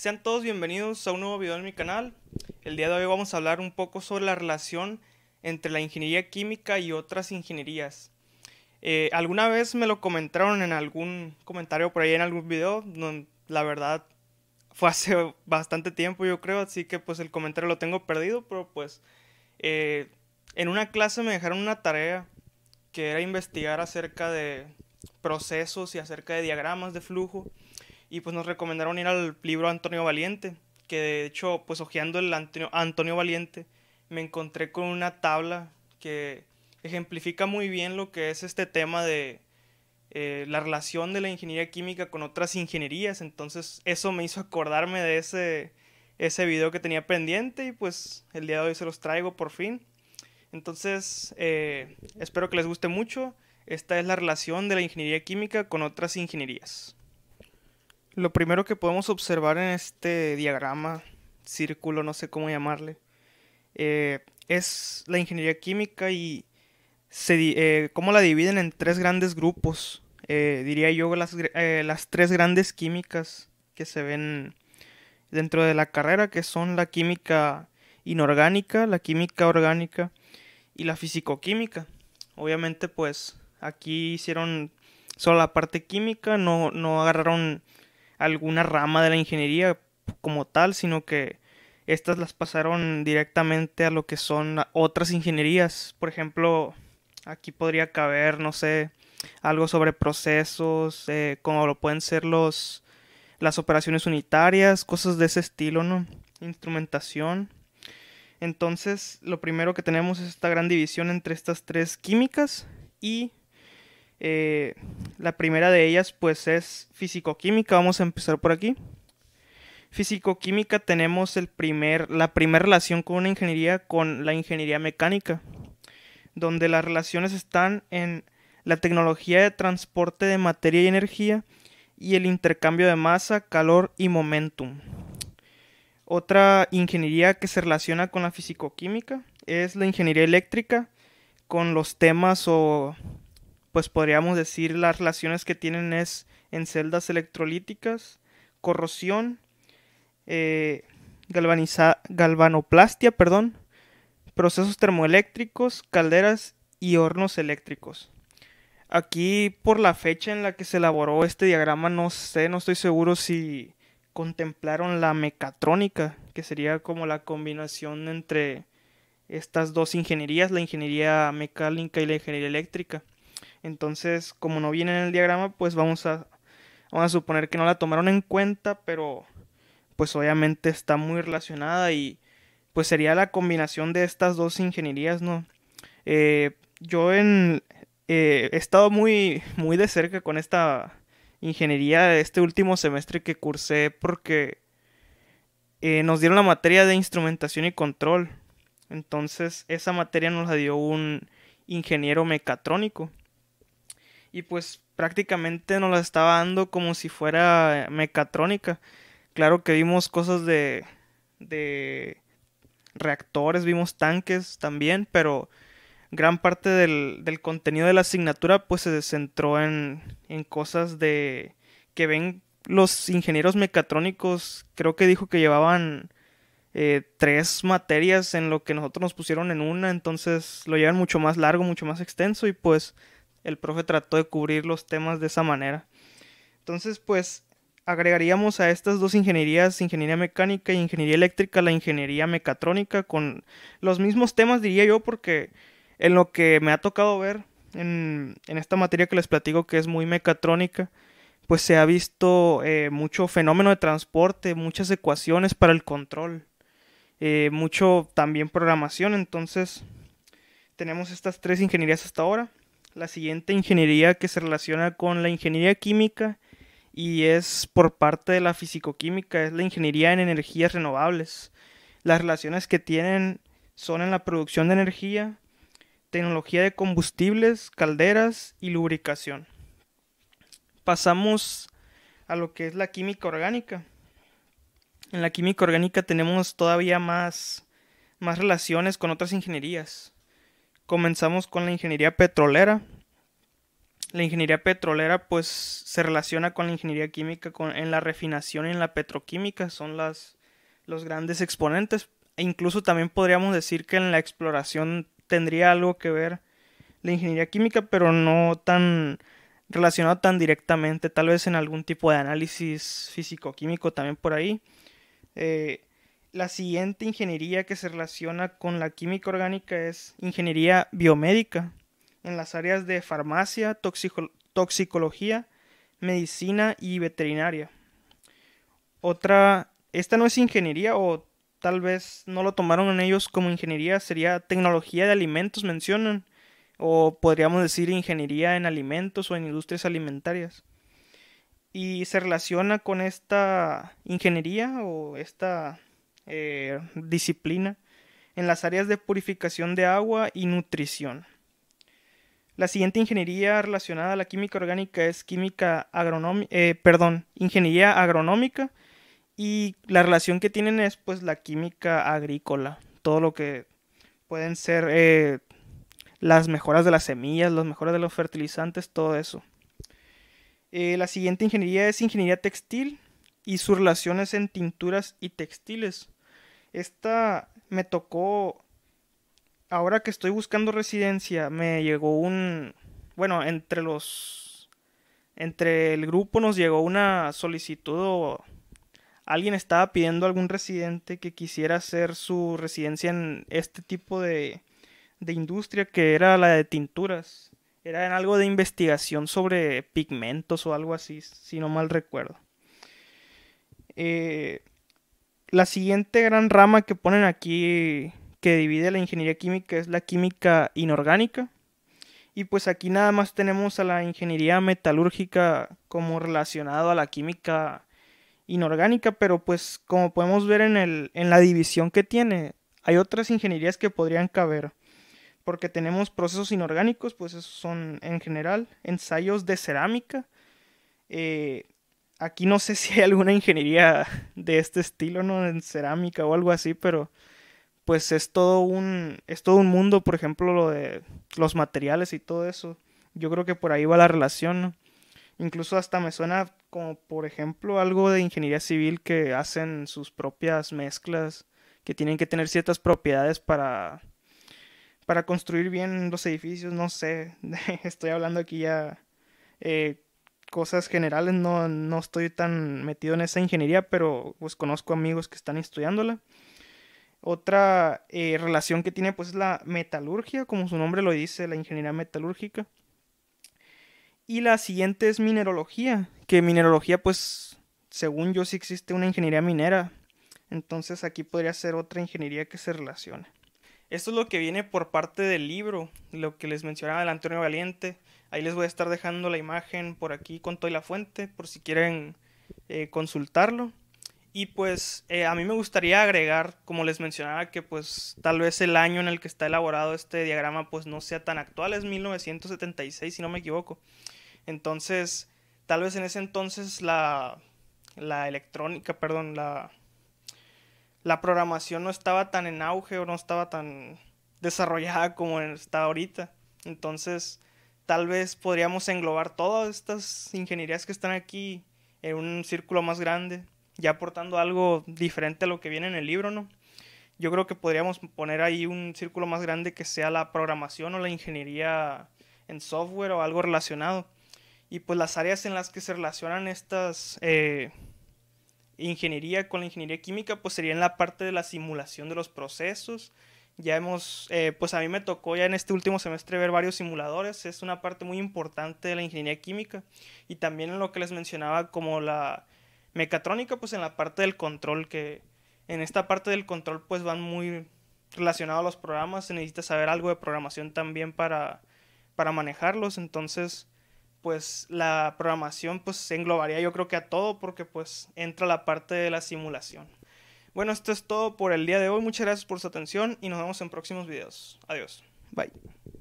Sean todos bienvenidos a un nuevo video en mi canal. El día de hoy vamos a hablar un poco sobre la relación entre la ingeniería química y otras ingenierías. Eh, alguna vez me lo comentaron en algún comentario por ahí en algún video, la verdad fue hace bastante tiempo yo creo, así que pues el comentario lo tengo perdido, pero pues eh, en una clase me dejaron una tarea que era investigar acerca de procesos y acerca de diagramas de flujo y pues nos recomendaron ir al libro Antonio Valiente, que de hecho pues hojeando el Antonio, Antonio Valiente me encontré con una tabla que ejemplifica muy bien lo que es este tema de eh, la relación de la ingeniería química con otras ingenierías. Entonces eso me hizo acordarme de ese, ese video que tenía pendiente y pues el día de hoy se los traigo por fin. Entonces eh, espero que les guste mucho. Esta es la relación de la ingeniería química con otras ingenierías. Lo primero que podemos observar en este diagrama, círculo, no sé cómo llamarle, eh, es la ingeniería química y eh, cómo la dividen en tres grandes grupos. Eh, diría yo las, las tres grandes químicas que se ven dentro de la carrera, que son la química inorgánica, la química orgánica y la fisicoquímica. Obviamente, pues aquí hicieron solo la parte química, no, no agarraron alguna rama de la ingeniería como tal, sino que estas las pasaron directamente a lo que son otras ingenierías. Por ejemplo, aquí podría caber, no sé, algo sobre procesos, cómo eh, como lo pueden ser los, las operaciones unitarias, cosas de ese estilo, ¿no? Instrumentación. Entonces, lo primero que tenemos es esta gran división entre estas tres químicas y eh, la primera de ellas pues es fisicoquímica, vamos a empezar por aquí. Fisicoquímica tenemos el primer, la primera relación con una ingeniería con la ingeniería mecánica, donde las relaciones están en la tecnología de transporte de materia y energía y el intercambio de masa, calor y momentum. Otra ingeniería que se relaciona con la fisicoquímica es la ingeniería eléctrica con los temas o pues podríamos decir las relaciones que tienen es en celdas electrolíticas, corrosión, eh, galvanoplastia, perdón, procesos termoeléctricos, calderas y hornos eléctricos. Aquí por la fecha en la que se elaboró este diagrama no sé, no estoy seguro si contemplaron la mecatrónica, que sería como la combinación entre estas dos ingenierías, la ingeniería mecánica y la ingeniería eléctrica. Entonces, como no viene en el diagrama, pues vamos a, vamos a suponer que no la tomaron en cuenta, pero pues obviamente está muy relacionada y pues sería la combinación de estas dos ingenierías, ¿no? Eh, yo eh, he estado muy, muy de cerca con esta ingeniería este último semestre que cursé porque eh, nos dieron la materia de instrumentación y control. Entonces esa materia nos la dio un ingeniero mecatrónico y pues prácticamente nos la estaba dando como si fuera eh, mecatrónica. Claro que vimos cosas de, de reactores, vimos tanques también, pero gran parte del, contenido de la asignatura pues se centró en, en cosas de que ven los ingenieros mecatrónicos, creo que dijo que llevaban eh, tres materias en lo que nosotros nos pusieron en una, entonces lo llevan mucho más largo, mucho más extenso y pues el profe trató de cubrir los temas de esa manera. Entonces, pues agregaríamos a estas dos ingenierías, ingeniería mecánica y ingeniería eléctrica, la ingeniería mecatrónica, con los mismos temas, diría yo, porque en lo que me ha tocado ver en, esta materia que les platico, que es muy mecatrónica, pues se ha visto eh, mucho fenómeno de transporte, muchas ecuaciones para el control, eh, mucho también programación, entonces tenemos estas tres ingenierías hasta ahora la siguiente ingeniería que se relaciona con la ingeniería química y es por parte de la fisicoquímica, es la ingeniería en energías renovables. Las relaciones que tienen son en la producción de energía, tecnología de combustibles, calderas y lubricación. Pasamos a lo que es la química orgánica. En la química orgánica tenemos todavía más, más relaciones con otras ingenierías comenzamos con la ingeniería petrolera. La ingeniería petrolera pues se relaciona con la ingeniería química con, en la refinación y en la petroquímica, son las, los grandes exponentes. E incluso también podríamos decir que en la exploración tendría algo que ver la ingeniería química, pero no tan relacionado tan directamente, tal vez en algún tipo de análisis físico-químico también por ahí. Eh, la siguiente ingeniería que se relaciona con la química orgánica es ingeniería biomédica, en las áreas de farmacia, toxicología, medicina y veterinaria. Otra, esta no es ingeniería o tal vez no lo tomaron en ellos como ingeniería, sería tecnología de alimentos, mencionan, o podríamos decir ingeniería en alimentos o en industrias alimentarias. Y se relaciona con esta ingeniería o esta eh, disciplina, en las áreas de purificación de agua y nutrición. La siguiente ingeniería relacionada a la química orgánica es química agronómica, eh, perdón, ingeniería agronómica y la relación que tienen es pues la química agrícola, todo lo que pueden ser eh, las mejoras de las semillas, las mejoras de los fertilizantes, todo eso. la siguiente ingeniería es ingeniería textil y sus relaciones en tinturas y textiles. Esta me tocó, ahora que estoy buscando residencia, me llegó un, bueno, entre los, entre el grupo nos llegó una solicitud alguien estaba pidiendo a algún residente que quisiera hacer su residencia en este tipo de, de industria que era la de tinturas. Era en algo de investigación sobre pigmentos o algo así, si no mal recuerdo. Eh, la siguiente gran rama que ponen aquí que divide la ingeniería química es la química inorgánica. Y pues aquí nada más tenemos a la ingeniería metalúrgica como relacionado a la química inorgánica, pero pues como podemos ver en, el, en la división que tiene, hay otras ingenierías que podrían caber, porque tenemos procesos inorgánicos, pues esos son en general ensayos de cerámica, eh, aquí no sé si hay alguna ingeniería de este estilo, ¿no? En cerámica o algo así, pero pues es todo un, es todo un mundo, por ejemplo, lo de los materiales y todo eso. Yo creo que por ahí va la relación, ¿no? Incluso hasta me suena como, por ejemplo, algo de ingeniería civil que hacen sus propias mezclas, que tienen que tener ciertas propiedades para, para construir bien los edificios, no sé. Estoy hablando aquí ya eh, cosas generales no, estoy tan metido en esa ingeniería, pero pues conozco amigos que están estudiándola. Otra eh, relación que tiene pues es la metalurgia, como su nombre lo dice, la ingeniería metalúrgica. Y la siguiente es minerología, que minerología pues según yo sí existe una ingeniería minera, entonces aquí podría ser otra ingeniería que se relacione. Esto es lo que viene por parte del libro, lo que les mencionaba del Antonio Valiente. Ahí les voy a estar dejando la imagen por aquí con toda la fuente, por si quieren eh, consultarlo. Y pues eh, a mí me gustaría agregar, como les mencionaba, que pues tal vez el año en el que está elaborado este diagrama pues no sea tan actual, es 1976 si no me equivoco. Entonces, tal vez en ese entonces la, la electrónica, perdón, la, la programación no estaba tan en auge o no estaba tan desarrollada como está ahorita. Entonces, tal vez podríamos englobar todas estas ingenierías que están aquí en un círculo más grande, ya aportando algo diferente a lo que viene en el libro, ¿no? Yo creo que podríamos poner ahí un círculo más grande que sea la programación o la ingeniería en software o algo relacionado. Y pues las áreas en las que se relacionan estas eh, ingeniería con la ingeniería química, pues sería en la parte de la simulación de los procesos. Ya hemos, eh, pues a mí me tocó ya en este último semestre ver varios simuladores, es una parte muy importante de la ingeniería química. Y también en lo que les mencionaba como la mecatrónica, pues en la parte del control, que en esta parte del control pues van muy relacionados a los programas, se necesita saber algo de programación también para, para manejarlos, entonces pues la programación pues englobaría yo creo que a todo porque pues entra la parte de la simulación. Bueno, esto es todo por el día de hoy. Muchas gracias por su atención y nos vemos en próximos videos. Adiós. Bye.